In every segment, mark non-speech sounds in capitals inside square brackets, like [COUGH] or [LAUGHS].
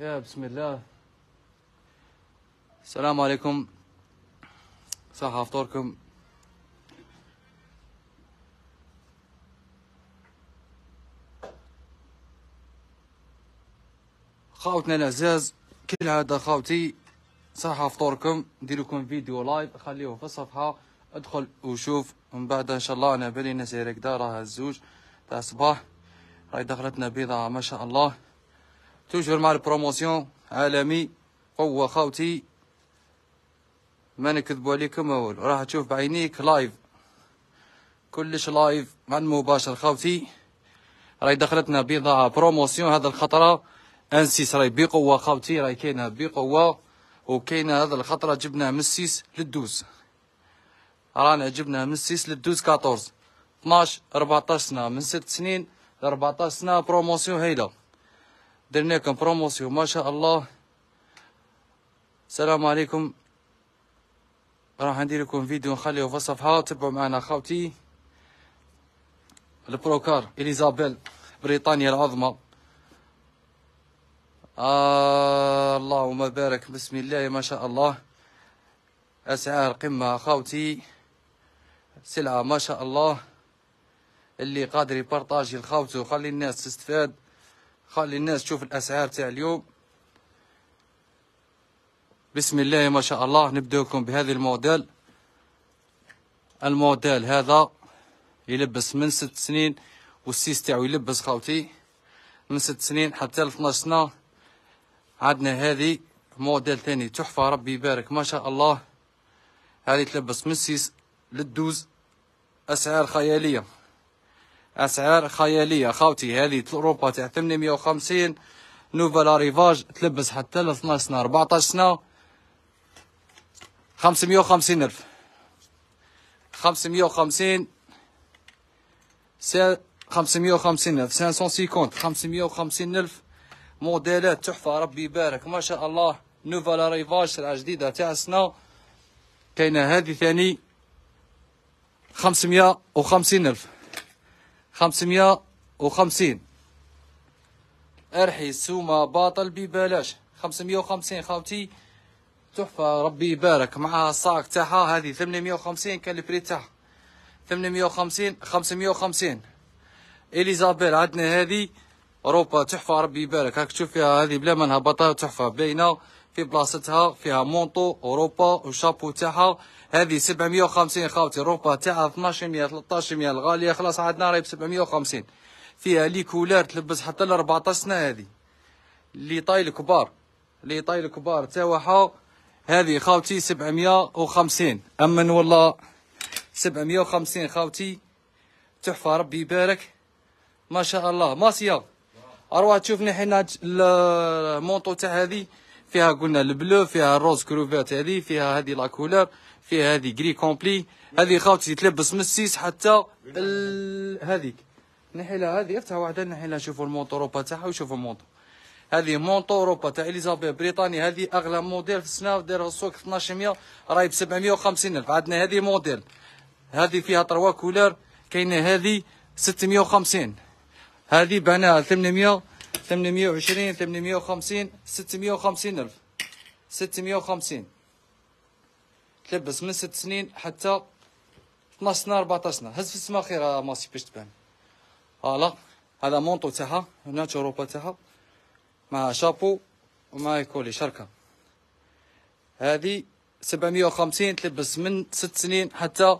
يا بسم الله السلام عليكم صحة فطوركم خاوتنا الاعزاز كالعاده خاوتي صحة فطوركم لكم فيديو لايف خليه في الصفحه ادخل وشوف ومن بعد ان شاء الله انا بالي نسير دارها راها الزوج تاع الصباح راهي دخلتنا بيضة ما شاء الله توجور مع البروموسيون عالمي قوة خاوتي ما نكذبو عليكم أول راح تشوف بعينيك لايف كلش لايف مع المباشر خاوتي راي دخلتنا بضاعة بروموسيون هذا الخطرة انسيس راي بقوة خاوتي راي كاينة بقوة وكاينة هذا الخطرة جبناها من السيس للدوز رانا جبناها من السيس للدوز 14 12 14 سنة من 6 سنين 14 سنة بروموسيون هايلة درنا لكم بروموسيو ما شاء الله السلام عليكم راح ندير لكم فيديو نخليه في الصفحه تبعوا معنا خاوتي البروكار اليزابيل بريطانيا العظمى آه اللهم بارك بسم الله ما شاء الله اسعار قمه خاوتي سلعه ما شاء الله اللي قادر يبارطاجي لخوتو خلي الناس تستفاد خلي الناس تشوف الاسعار تاع اليوم بسم الله ما شاء الله نبداكم بهذه الموديل الموديل هذا يلبس من ست سنين والسيس تاعو يلبس خاوتي من ست سنين حتى ل 12 سنه عندنا هذه موديل ثاني تحفه ربي يبارك ما شاء الله هذه تلبس من سيس للدوز اسعار خياليه اسعار خياليه خاوتي هذه اوروبا تاع 850 نوفال اريفاج تلبس حتى ل 12 سنه 14 سنه 550 الف 550 550 الف 550 550 الف موديلات تحفه ربي يبارك ما شاء الله نوفال اريفاج سلعه جديده تاع السنه كاينه هذه ثاني 550 الف خمسمية وخمسين ارحي السومة باطل ببلاش خمسمية وخمسين خاوتي تحفة ربي يبارك مع الصاك تاعها هذه ثمنمية وخمسين كان البري تاعها ثمنمية وخمسين خمسمية وخمسين اليزابيل عندنا هذه روبا تحفة ربي يبارك هاك تشوف فيها هذه بلا منها بطل تحفة باينة في بلاصتها فيها مونطو اوروبا وشابو تاعها هذه 750 خاوتي روبا تاع 1200 1300 الغاليه خلاص عندنا راهي ب 750 فيها لي كولار تلبس حتى ل 14 سنه هذه لي طايل كبار لي طايل كبار تاعها هذه خاوتي 750 امن والله 750 خاوتي تحفه ربي يبارك ما شاء الله ماسيا اروح تشوفني حنا المونطو تاع هذه فيها قلنا البلو فيها الروز كروفات هذه فيها هذه لا كولور فيها هذه جري كومبلي هذه خاوتي تلبس من السيس حتى ال... هذيك نحيلها هذه افتحها واحده نحيلها شوفوا المونطو اوروبا تاعها وشوفوا المونطو هذه مونطو اوروبا تاع اليزابيث بريطاني هذه اغلى موديل في السنه دايره السوق 1200 راهي ب 750 الف عندنا هذه موديل هذه فيها تروا كولور كاينه هذه 650 هذه بعناها 800 820 850 650 ألف 650 تلبس من ست سنين حتى 12 سنة 14 سنة هز في السما خير يا ماسي باش تبان فوالا هذا مونطو تاعها هنا تشوروبا تاعها مع شابو ومع كولي شركة هذه 750 تلبس من ست سنين حتى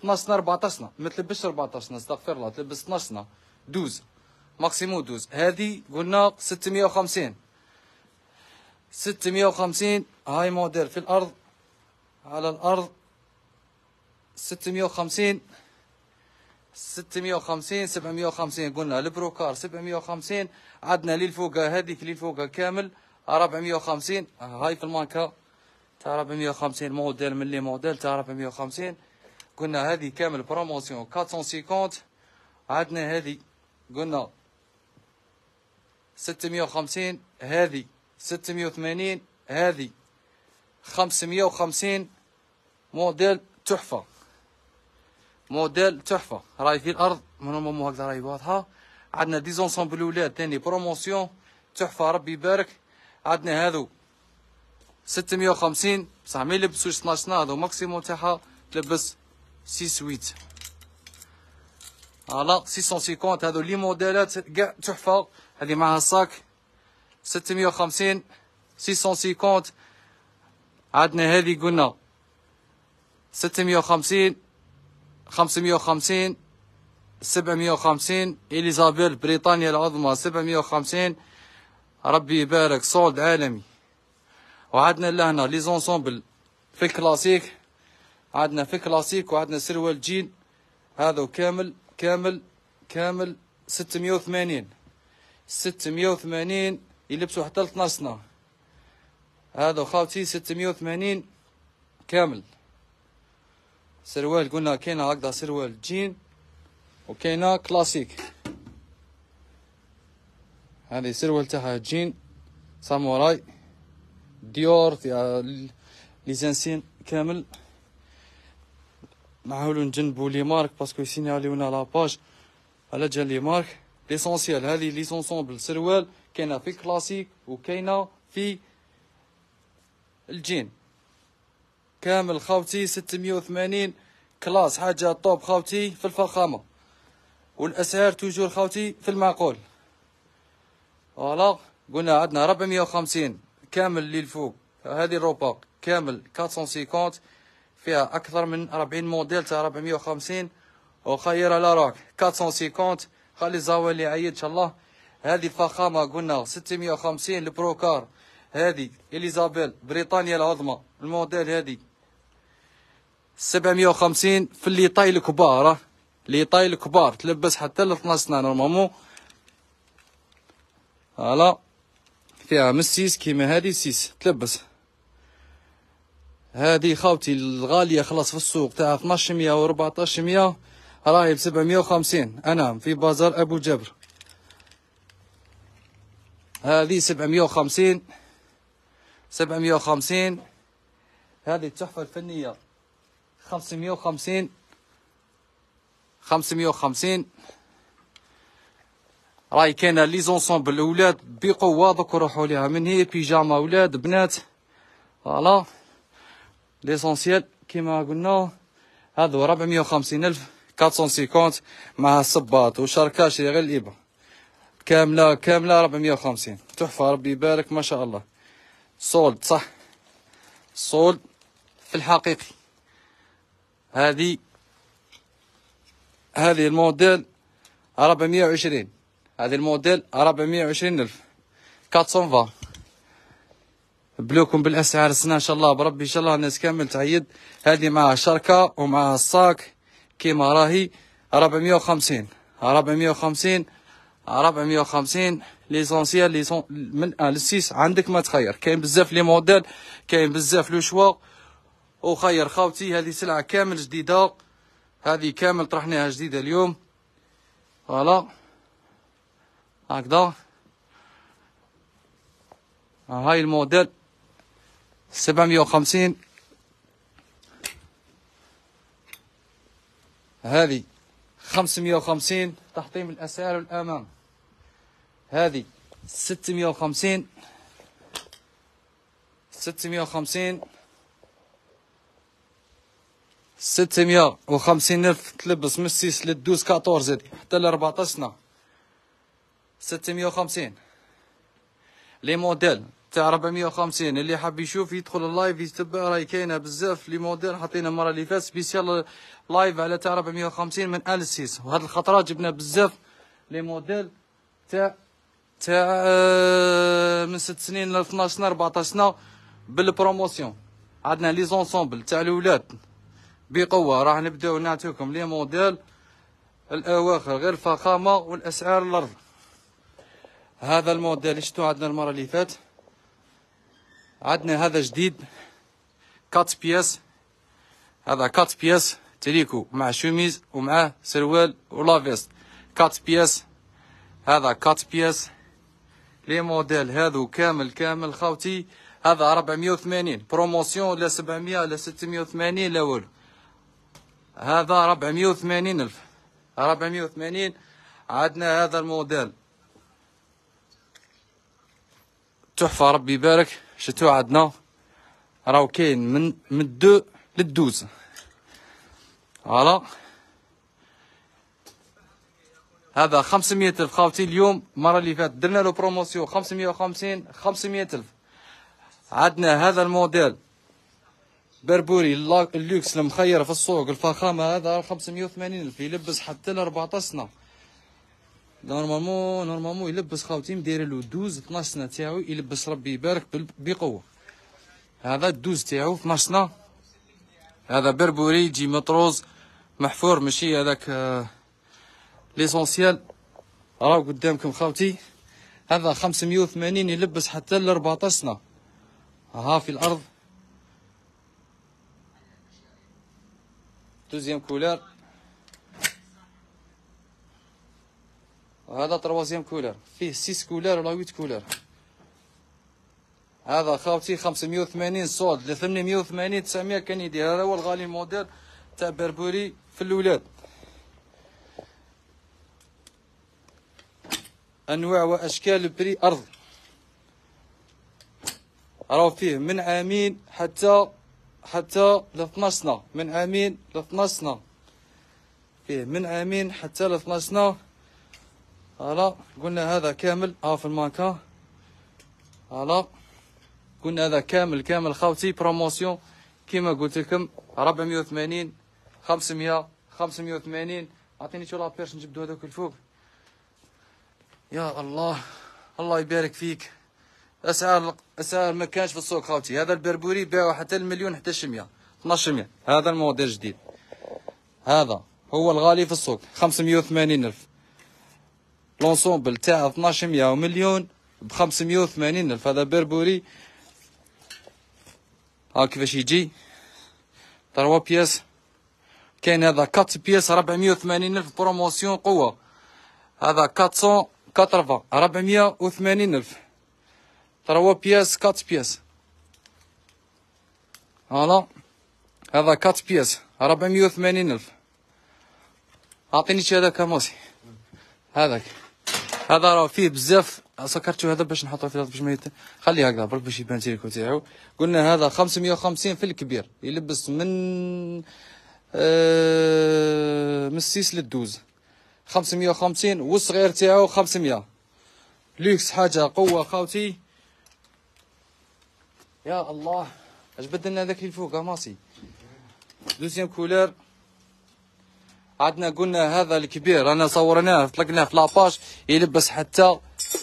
12 سنة 14 سنة ما تلبسش 14 سنة استغفر الله تلبس 12 سنة 12 ماكسيمو دوز هذه قلنا 650 650 هاي موديل في الارض على الارض 650 650 750 قلنا البروكار 750 عدنا للفوق هذيك للفوقة كامل 450 هاي في المانكا تاع 450 موديل من لي موديل تاع 450 قلنا هذه كامل بروموسيون 450 عدنا هذه قلنا 650 هذه 680 هذه 550 موديل تحفة موديل تحفة راهي في الأرض من المهم هكذا راهي واضحة عندنا ديزونسومبل ولاد تاني بروموسيون تحفة ربي يبارك عندنا هذو 650 بصح ما يلبسوش 12 سنة هذو ماكسيموم تاعها تلبس 6 8 فوالا 650 هذو لي موديلات كاع تحفة هذه معها الصاك 650 650 عندنا هذه قلنا 650 550 750 اليزابيل بريطانيا العظمى 750 ربي يبارك سولد عالمي وعندنا لهنا لي زونسومبل في كلاسيك عندنا في كلاسيك وعندنا سروال جين هذا كامل كامل كامل 680 680 يلبسوا حتى ل 12 سنه هذا خاوتي 680 كامل سروال قلنا كاينه هكذا سروال جين وكاينه كلاسيك هذه سروال تاعها جين ساموراي ديور فيها ليزانسين كامل نحاولو نجنبو لي مارك باسكو يسينياليونا لاباج على جا لي مارك ليسونسيال هذه لي سونسومبل سروال كاينه في الكلاسيك وكاينه في الجين كامل خاوتي 680 كلاس حاجه طوب خاوتي في الفخامه والاسعار توجور خاوتي في المعقول فوالا قلنا عندنا 450 كامل للفوق هذه الروبا كامل 450 فيها اكثر من 40 موديل تاع 450 وخير لا راك 450 قال لي زاولي عيد ان شاء الله هذه فخامه قلنا 650 البروكار هذه اليزابيل بريطانيا العظمى الموديل هذه 750 في اللي الليطاي الكبار آه. الليطاي الكبار تلبس حتى ل 12 سنه نورمالمون فوالا فيها من السيس كيما هذه سيس تلبس هذه خاوتي الغاليه خلاص في السوق تاع 1200 و 1400 راهي ب 750 انام في بازار ابو جبر هذه 750 750 هذه التحفة الفنية 550 550 راهي كاينة لي زونسومبل الاولاد بقوة دوك روحوا ليها من هي بيجاما اولاد بنات فوالا ليسونسييل كيما قلنا هذو 450 ألف 450 مع الصباط وشركاشري غير الإبا كامله كامله 450 تحفه ربي يبارك ما شاء الله صولد صح صولد في الحقيقي هذه هذه الموديل 420 هذه الموديل 420 الف 420 بلوكم بالاسعار السنه ان شاء الله بربي ان شاء الله الناس كامل تعيد هذه مع شركه ومع الصاك كيما راهي 450 450 450 ليسونسيال ليسون من ان لسيس عندك ما تخير كاين بزاف لي موديل كاين بزاف لو شوا وخير خاوتي هذه سلعه كامل جديده هذه كامل طرحناها جديده اليوم فوالا هكذا هاي الموديل 750 هذه 550 تحطيم الأسعار الأمام هذه 650 650 650 ألف تلبس من السيس للدوز 12 حتى حتى ل 14 مئة 650 لي موديل تاع 450 اللي حاب يشوف يدخل اللايف يتبع راهي كاينه بزاف لي موديل حطينا المره اللي فاتت سبيسيال لايف على تاع 450 من ال 6 وهاد الخطره جبنا بزاف لي موديل تاع تاع آه، من 6 سنين ل 12 سنه 14 سنه بالبروموسيون عندنا لي زونسومبل تاع الاولاد بقوه راح نبداو نعطيكم لي موديل الاواخر غير الفخامه والاسعار الارض هذا الموديل شفتو عندنا المره اللي فاتت عندنا هذا جديد كات بياس هذا كات بياس تريكو مع شوميز ومعاه سروال ولافيست فيست كات بياس هذا كات بياس لي موديل هذو كامل كامل خاوتي هذا 480 بروموسيون لا 700 لا 680 لا والو هذا 480 الف 480 عندنا هذا الموديل تحفه ربي يبارك شتو عندنا راهو كاين من من دو للدوز فوالا هذا 500 الف خاوتي اليوم المره اللي فاتت درنا له بروموسيون 550 500 الف عندنا هذا الموديل بربوري اللوكس المخير في السوق الفخامه هذا 580 الف يلبس حتى لربعطاش 14 سنه نورمالمون نورمالمون يلبس خاوتي مدير له 12 12 سنه تاعو يلبس ربي يبارك بقوه هذا الدوز تاعو 12 سنه هذا بربوري يجي مطروز محفور ماشي هذاك آه ليسونسيال راهو قدامكم خاوتي هذا 580 يلبس حتى ل 14 سنه ها في الارض دوزيام كولار وهذا تروازيام كولر فيه سيس كولر ولا ويت كولر هذا خاوتي 580 وثمانين ل 880 900 تسعميه كنيدي هذا هو الغالي الموديل تاع بربوري في الاولاد انواع واشكال بري ارض راهو فيه من عامين حتى حتى ل 12 من عامين ل 12 فيه من عامين حتى ل 12 هلا قلنا هذا كامل ها في المانكا هلا قلنا هذا كامل كامل خاوتي بروموسيون كيما قلت لكم 480 500 580 اعطيني شو لابيرش نجبدو هذوك الفوق يا الله الله يبارك فيك اسعار اسعار ما كانش في السوق خاوتي هذا البربوري باعوا حتى المليون حتى الشمية 1200 هذا الموديل الجديد هذا هو الغالي في السوق 580 الف لونسومبل تاع 1200 مليون ب 580 الف هذا بربوري ها كيفاش يجي تروا بياس كاين هذا 4 بياس 480 الف بروموسيون قوه هذا 480 480 الف تروا بياس 4 بياس فوالا هذا 4 بياس 480 الف اعطيني هذا كاموسي هذاك هذا راه فيه بزاف سكرتو هذا باش نحطو في باش ما خليه هكذا برك باش يبان تيريكو تاعو قلنا هذا 550 في الكبير يلبس من آه من 6 للدوز 550 والصغير تاعو 500 لوكس حاجه قوه خاوتي يا الله اش بدلنا هذاك اللي فوق ماسي دوزيام كولور عدنا قلنا هذا الكبير انا صورناه طلقناه في لاباج يلبس حتى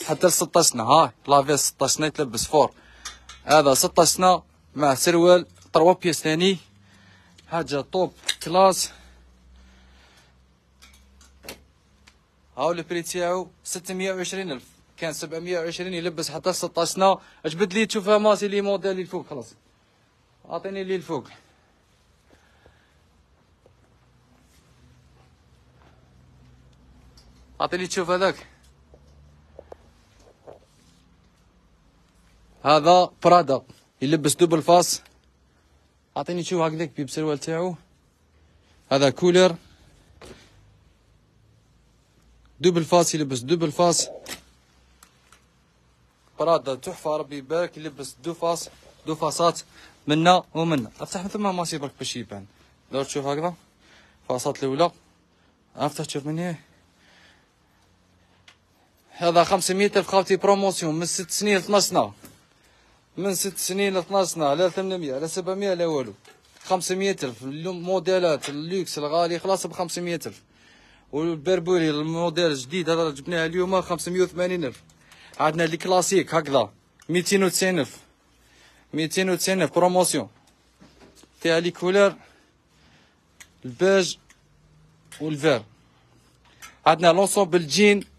حتى 16 سنه ها لافي 16 سنه يتلبس فور هذا 16 سنه مع سروال 3 بيس ثاني حاجه طوب كلاس هاو البري تاعو 620 الف كان 720 يلبس حتى 16 سنه اجبد لي تشوفها ماسي لي موديل اللي الفوق خلاص اعطيني اللي الفوق اعطيني تشوف هذاك هذا برادا يلبس دوبل فاس اعطيني تشوف هكذاك بيب سروال تاعو هذا كولر دوبل فاس يلبس دوبل فاس برادا تحفه ربي يبارك يلبس دو فاس دو فاصات منا ومنا افتح من ثم ماسي برك باش يبان دور تشوف هكذا فاسات الاولى افتح تشوف من هذا 500 الف خاوتي بروموسيون من 6 سنين ل 12 سنه من 6 سنين ل 12 سنه لا 800 لا 700 لا والو 500 الف الموديلات اللوكس الغالي خلاص ب 500 الف والبربوري الموديل الجديد هذا جبناه اليوم 580 الف عندنا لي كلاسيك هكذا 290 الف 290 الف بروموسيون تاع لي كولور البيج والفير عندنا لونسومبل جين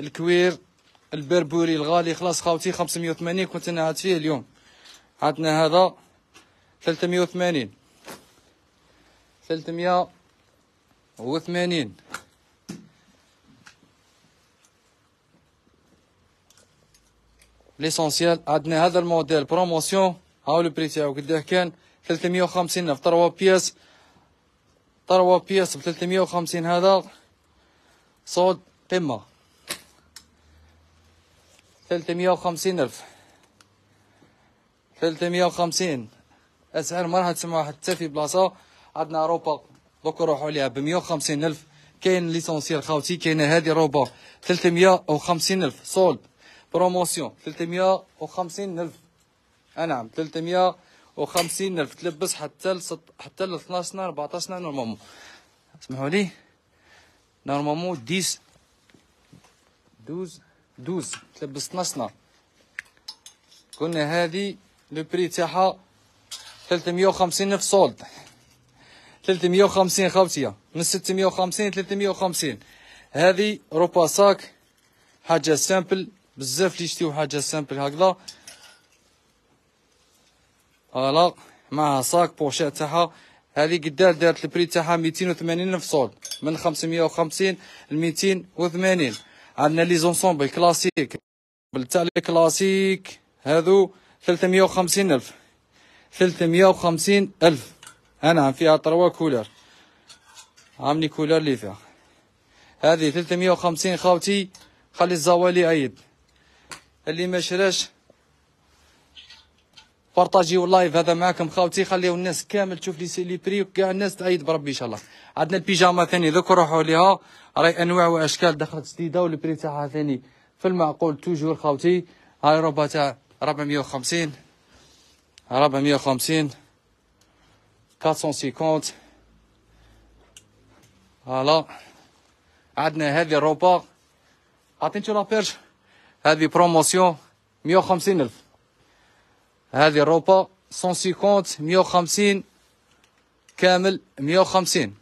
الكوير البربوري الغالي خلاص خاوتي 580 كنت انا عاد فيه اليوم عندنا هذا 380 380 ليسونسيال عندنا هذا الموديل بروموسيون هاو بري تاعو قداه كان 350 في 3 بياس 3 بياس ب 350 هذا صوت قمه 350 ألف 350 أسعار ما راح تسمعوها حتى في بلاصة عندنا روبا دوك نروحوا ليها ب 150 ألف كاين ليسونسيال خاوتي كاينه هذه روبا 350 ألف سولد بروموسيون 350 ألف نعم 350 ألف تلبس حتى لست... حتى ل 12 14 نورمالمون اسمحوا لي نورمالمون 10 12 دوز تلبس نصنا قلنا هذه لو بري تاعها 350 في سولد 350 خوتيا من 650 350 هذه روبا ساك حاجة سامبل بزاف اللي يشتيو حاجة سامبل هكذا فوالا معها ساك بوشات تاعها هذه قدال دارت البري تاعها 280 في سولد من 550 ل 280 عندنا لي زونسومبل كلاسيك تاع لي كلاسيك ثلثمية 350 الف 350 الف انا فيها تروا كولر عاملي كولر لي فيها هذه 350 خاوتي خلي الزوالي عيد اللي ما شراش بارطاجيو اللايف هذا معاكم خاوتي خليو الناس كامل تشوف لي سي لي بري وكاع الناس تعيد بربي ان شاء الله عندنا البيجاما ثاني ذوك روحوا ليها راهي انواع واشكال دخلت جديده والبري تاعها ثاني في المعقول توجور خاوتي هاي روبا تاع 450 450 450 فوالا عندنا هذه الروبا عطيتو لا بيرش هذه بروموسيون 150 الف هذه الروبا 150 150 كامل 150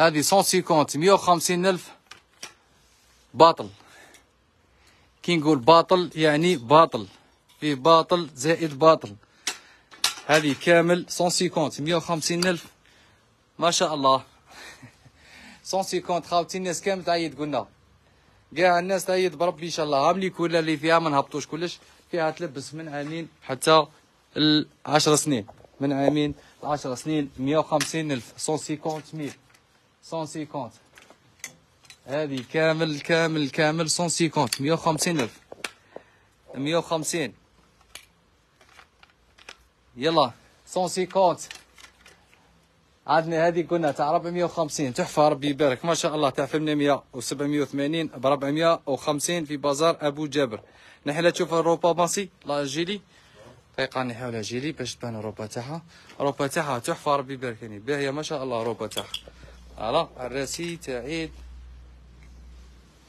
هذه 150 150 ألف باطل كي نقول باطل يعني باطل في باطل زائد باطل هذه كامل 150 150 ألف ما شاء الله 150 [LAUGHS] خاوتي الناس كامل تعيد قلنا كاع الناس تعيد بربي ان شاء الله عاملي كلها اللي فيها ما نهبطوش كلش فيها تلبس من عامين حتى ل 10 سنين من عامين ل 10 سنين 150 الف 150 100 150 هذه كامل كامل كامل 150 150 ألف 150 يلا 150 عندنا هذه قلنا تاع 450 تحفه ربي يبارك ما شاء الله تاع 800 و780 ب 450 في بازار ابو جابر لا تشوف الروبا باسي لا جيلي دقيقه نحاول جيلي باش تبان الروبا تاعها الروبا تاعها تحفه ربي يبارك يعني باهيه ما شاء الله الروبا تاعها فوالا الراسي تاع عيد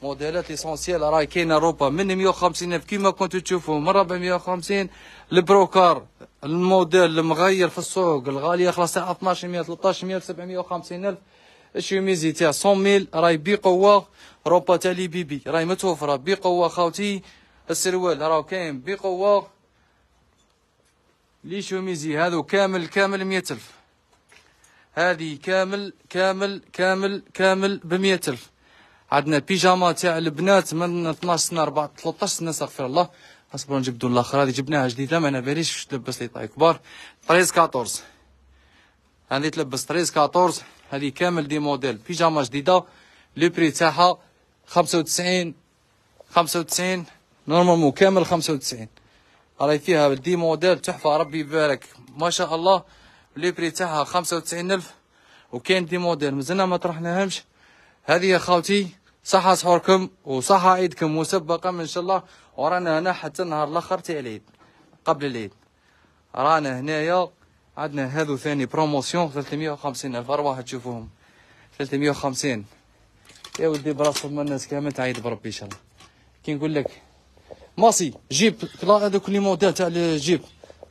موديلات ليسونسيال راهي كاينه روبا من 150 الف كيما كنتو تشوفو من 450 البروكار الموديل المغير في السوق الغاليه خلاص تاع 1200 1300 750 الف الشوميزي تاع 100000 راهي بقوه روبا تاع لي بيبي راهي متوفره بقوه خاوتي السروال راهو كاين بقوه لي شوميزي هذو كامل كامل 100000 هذه كامل كامل كامل كامل ب ألف عندنا بيجاما تاع البنات من 12 سنه 4 13 سنه استغفر الله اصبروا نجبدوا الاخر هذه جبناها جديده ما انا باليش واش تلبس لي طاي كبار 13 14 هذه تلبس 13 14 هذه كامل دي موديل بيجاما جديده لو بري تاعها 95 95 نورمالمون كامل 95 راهي فيها دي موديل تحفه ربي يبارك ما شاء الله لي بري تاعها خمسة وتسعين ألف وكاين دي موديل مازلنا ما طرحناهمش هذه يا خاوتي صحة سحوركم وصحة عيدكم مسبقا إن شاء الله ورانا هنا حتى النهار الآخر تاع العيد قبل العيد رانا هنايا عندنا هذو ثاني بروموسيون وخمسين ألف أرواح تشوفوهم 350 يا ولدي براسهم الناس كامل تعيد بربي إن شاء الله كي نقول لك ماسي جيب هذوك لي موديل تاع الجيب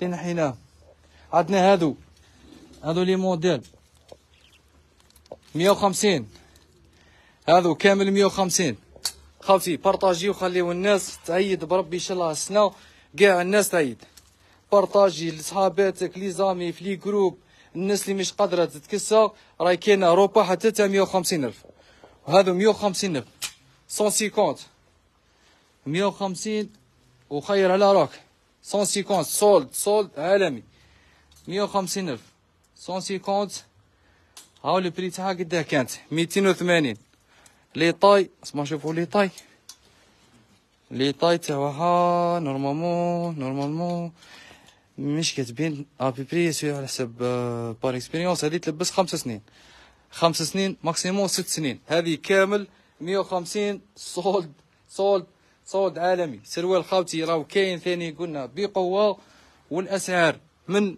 اللي نحيناه عندنا هذو هذو لي موديل مية وخمسين هذو كامل مية وخمسين خاوتي بارطاجيو خليو الناس تعيد بربي ان شاء الله السنة كاع الناس تعيد بارطاجي لصحاباتك لي زامي في لي جروب الناس اللي مش قادرة تتكسر راهي كاينة روبا حتى تا مية وخمسين ألف وهذو مية وخمسين ألف سون سيكونت مية وخمسين وخير على روك سون سيكونت سولد سولد عالمي مية وخمسين ألف 150 هاو لو بري تاعها قداه كانت 280 لي طاي اسمع شوفوا لي طاي لي طاي تاعها نورمالمون نورمالمون مش كاتبين ابي بري على حسب بار اكسبيريونس هذه تلبس خمس سنين خمس سنين ماكسيموم ست سنين هذه كامل 150 سولد سولد سولد عالمي سروال خاوتي راهو كاين ثاني قلنا بقوه والاسعار من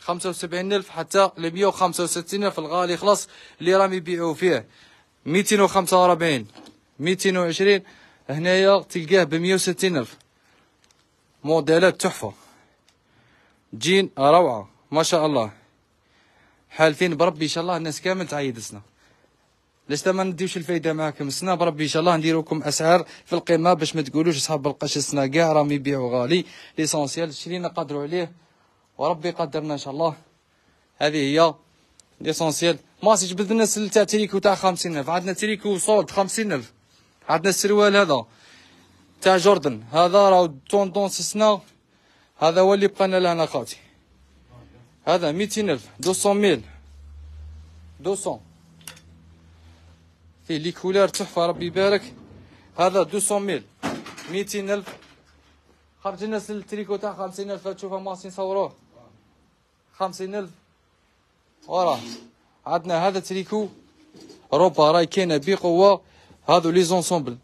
75000 حتى ل 165000 الغالي خلاص اللي راهم يبيعوا فيه 245 220 هنايا تلقاه ب 160000 موديلات تحفه جين روعه ما شاء الله حالفين بربي ان شاء الله الناس كامل تعيد سنه لاش ما نديوش الفايده معاكم السنه بربي ان شاء الله نديروكم اسعار في القمه باش ما تقولوش اصحاب القش السنه كاع راهم يبيعوا غالي ليسونسيال شرينا نقدروا عليه وربي قدرنا ان شاء الله هذه هي ليسونسيال ماسي جبد لنا سل تاع تريكو تاع 50000 عندنا تريكو صولد 50000 عندنا السروال هذا تاع جوردن هذا راه توندونس سنا هذا هو اللي لنا لهنا خاوتي هذا 200000 200000 200 فيه لي كولور تحفه ربي يبارك هذا 200000 200000 خرج لنا للتريكو تاع 50000 تشوفها ماسي نصوروه خمسين ألف وراه عندنا هذا تريكو روبا راي كاينة بقوة هادو لي زونسومبل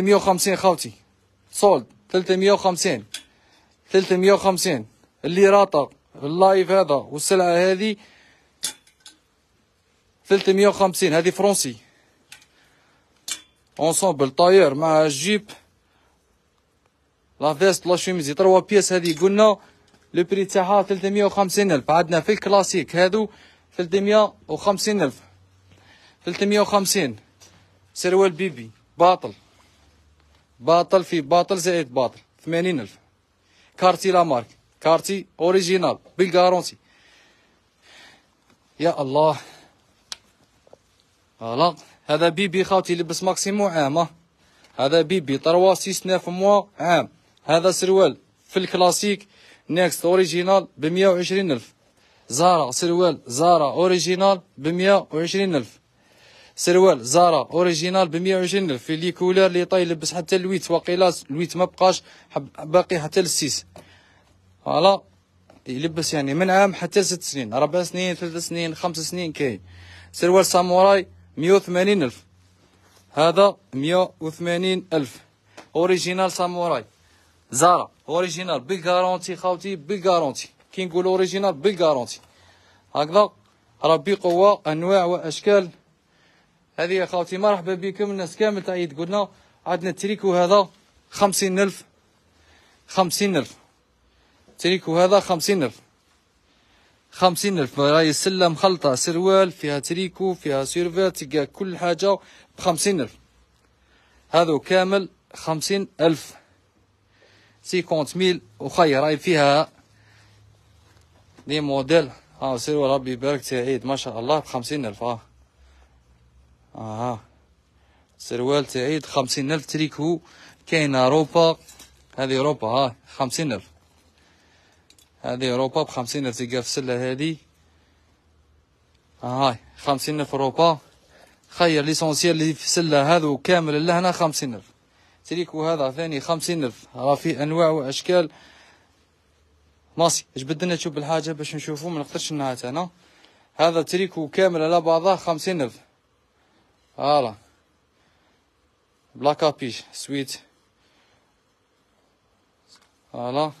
وخمسين خاوتي سولد ثلاثمية وخمسين اللي راطا اللايف هذا والسلعة ثلاثمية وخمسين هاذي فرنسي اونسومبل طاير مع الجيب لا فيست لا شوميزي تروا بياس هاذي قلنا لو بري تاعها وخمسين ألف عندنا في الكلاسيك هذو وخمسين ألف 350 سروال بيبي باطل باطل في باطل زائد باطل ثمانين ألف كارتي لا مارك كارتي اوريجينال بالكارونتي يا الله فوالا هذا بيبي خاوتي لبس ماكسيمو عام هذا بيبي 3 6 9 موا عام هذا سروال في الكلاسيك نيكست اوريجينال ب الف زارا سروال زارا اوريجينال ب الف سروال زارا اوريجينال ب الف في لي كولور لي طاي لبس حتى الويت واقيلا الويت ما بقاش باقي حتى للسيس فوالا يلبس يعني من عام حتى ست سنين اربع سنين ثلاث سنين خمس سنين كاين سروال ساموراي الف هذا الف اوريجينال ساموراي زارا اوريجينال بالكارونتي خاوتي بالكارونتي كي نقول اوريجينال بالكارونتي هكذا ربي قوة انواع واشكال هذه يا خاوتي مرحبا بكم الناس كامل تاع عيد قلنا عندنا التريكو هذا خمسين الف خمسين الف تريكو هذا خمسين الف خمسين الف راهي سلة مخلطة سروال فيها تريكو فيها سيرفات تلقى كل حاجة بخمسين الف هذا كامل خمسين الف سيكونت ميل وخير راهي فيها لي موديل ها سيرو ربي يبارك تعيد ما شاء الله بخمسين ألف ها اه, آه. سروال تعيد خمسين ألف تريكو كاينة روبا هذه روبا ها آه، خمسين ألف هذه روبا بخمسين ألف تلقاها في السلة هذه آه، هاي خمسين ألف روبا خير ليسونسيال اللي في السلة هذو كامل لهنا خمسين ألف تريكو هذا ثاني خمسين ألف راه في أنواع وأشكال ماسي جبد لنا تشوف الحاجة باش نشوفو ما نقدرش نعات أنا هذا تريكو كامل على بعضه خمسين ألف فوالا بلاك ابيش سويت فوالا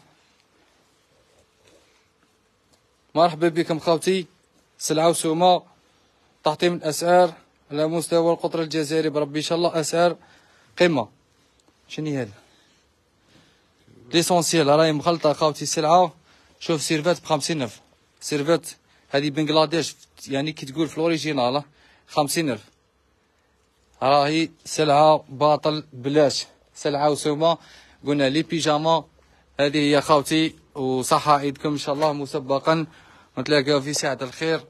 مرحبا بكم خوتي سلعة وسومة تحطيم الأسعار على مستوى القطر الجزائري بربي إن شاء الله أسعار قمة شنو هذا ليسونسيال راهي مخلطه خاوتي سلعه شوف سيرفات بخمسين الف سيرفات هذه بنغلاديش يعني كي تقول في الاوريجينال خمسين الف راهي سلعه باطل بلاش سلعه وسومه قلنا لي بيجاما هذه هي خاوتي وصحة عيدكم إن شاء الله مسبقا نتلاقاو في ساعة الخير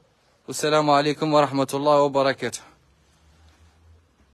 والسلام عليكم ورحمة الله وبركاته